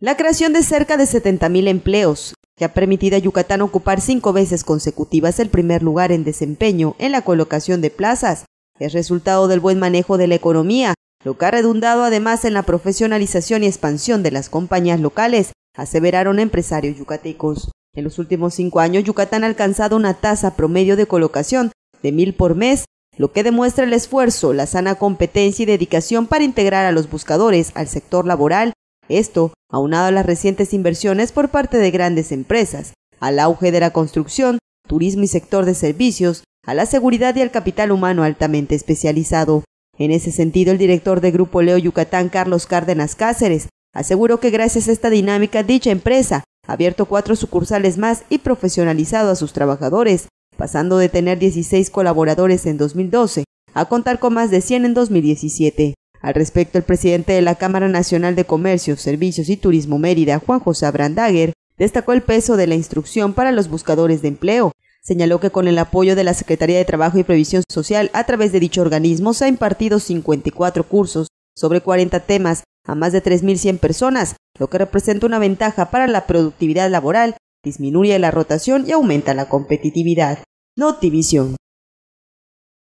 La creación de cerca de 70.000 empleos, que ha permitido a Yucatán ocupar cinco veces consecutivas el primer lugar en desempeño en la colocación de plazas, es resultado del buen manejo de la economía, lo que ha redundado además en la profesionalización y expansión de las compañías locales, aseveraron empresarios yucatecos. En los últimos cinco años, Yucatán ha alcanzado una tasa promedio de colocación de mil por mes, lo que demuestra el esfuerzo, la sana competencia y dedicación para integrar a los buscadores al sector laboral esto, aunado a las recientes inversiones por parte de grandes empresas, al auge de la construcción, turismo y sector de servicios, a la seguridad y al capital humano altamente especializado. En ese sentido, el director de Grupo Leo Yucatán, Carlos Cárdenas Cáceres, aseguró que gracias a esta dinámica dicha empresa ha abierto cuatro sucursales más y profesionalizado a sus trabajadores, pasando de tener 16 colaboradores en 2012 a contar con más de 100 en 2017. Al respecto, el presidente de la Cámara Nacional de Comercio, Servicios y Turismo Mérida, Juan José Abrandaguer, destacó el peso de la instrucción para los buscadores de empleo. Señaló que con el apoyo de la Secretaría de Trabajo y Previsión Social, a través de dicho organismo, se han impartido 54 cursos sobre 40 temas a más de 3.100 personas, lo que representa una ventaja para la productividad laboral, disminuye la rotación y aumenta la competitividad. división.